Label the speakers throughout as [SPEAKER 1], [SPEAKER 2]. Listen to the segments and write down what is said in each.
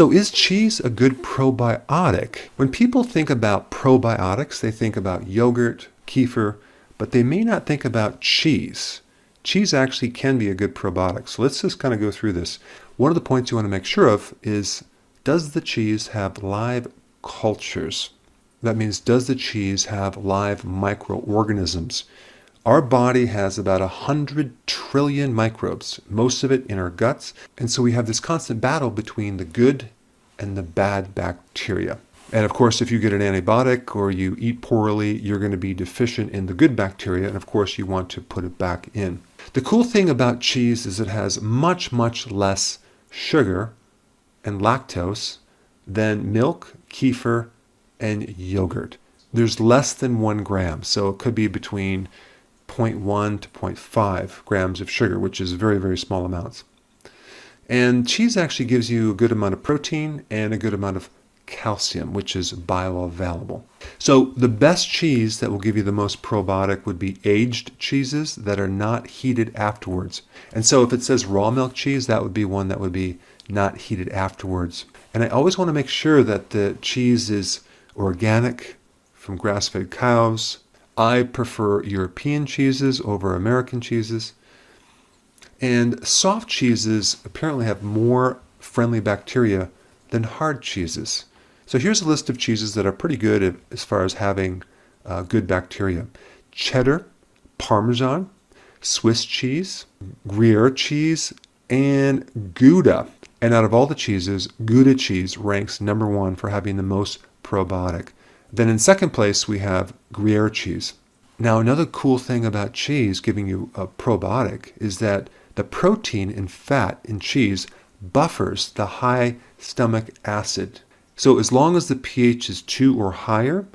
[SPEAKER 1] So, is cheese a good probiotic? When people think about probiotics, they think about yogurt, kefir, but they may not think about cheese. Cheese actually can be a good probiotic. So, let's just kind of go through this. One of the points you want to make sure of is does the cheese have live cultures? That means, does the cheese have live microorganisms? Our body has about 100 trillion microbes, most of it in our guts. And so we have this constant battle between the good and the bad bacteria. And of course, if you get an antibiotic or you eat poorly, you're going to be deficient in the good bacteria. And of course, you want to put it back in. The cool thing about cheese is it has much, much less sugar and lactose than milk, kefir, and yogurt. There's less than one gram. So it could be between 0.1 to 0.5 grams of sugar, which is very, very small amounts. And cheese actually gives you a good amount of protein and a good amount of calcium, which is bioavailable. So the best cheese that will give you the most probiotic would be aged cheeses that are not heated afterwards. And so if it says raw milk cheese, that would be one that would be not heated afterwards. And I always want to make sure that the cheese is organic from grass-fed cows, I prefer European cheeses over American cheeses. And soft cheeses apparently have more friendly bacteria than hard cheeses. So here's a list of cheeses that are pretty good as far as having uh, good bacteria cheddar, parmesan, Swiss cheese, Gruyere cheese, and Gouda. And out of all the cheeses, Gouda cheese ranks number one for having the most probiotic. Then in second place, we have Gruyere cheese. Now, another cool thing about cheese giving you a probiotic is that the protein and fat in cheese buffers the high stomach acid. So, as long as the pH is 2 or higher,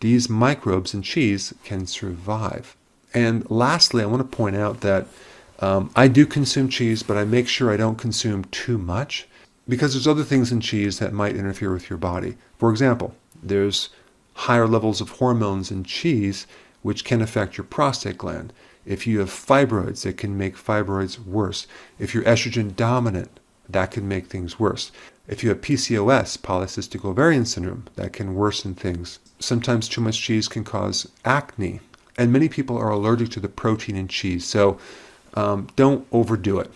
[SPEAKER 1] these microbes in cheese can survive. And lastly, I want to point out that um, I do consume cheese, but I make sure I don't consume too much because there's other things in cheese that might interfere with your body. For example, there's higher levels of hormones in cheese, which can affect your prostate gland. If you have fibroids, it can make fibroids worse. If you're estrogen dominant, that can make things worse. If you have PCOS, polycystic ovarian syndrome, that can worsen things. Sometimes too much cheese can cause acne. And many people are allergic to the protein in cheese, so um, don't overdo it.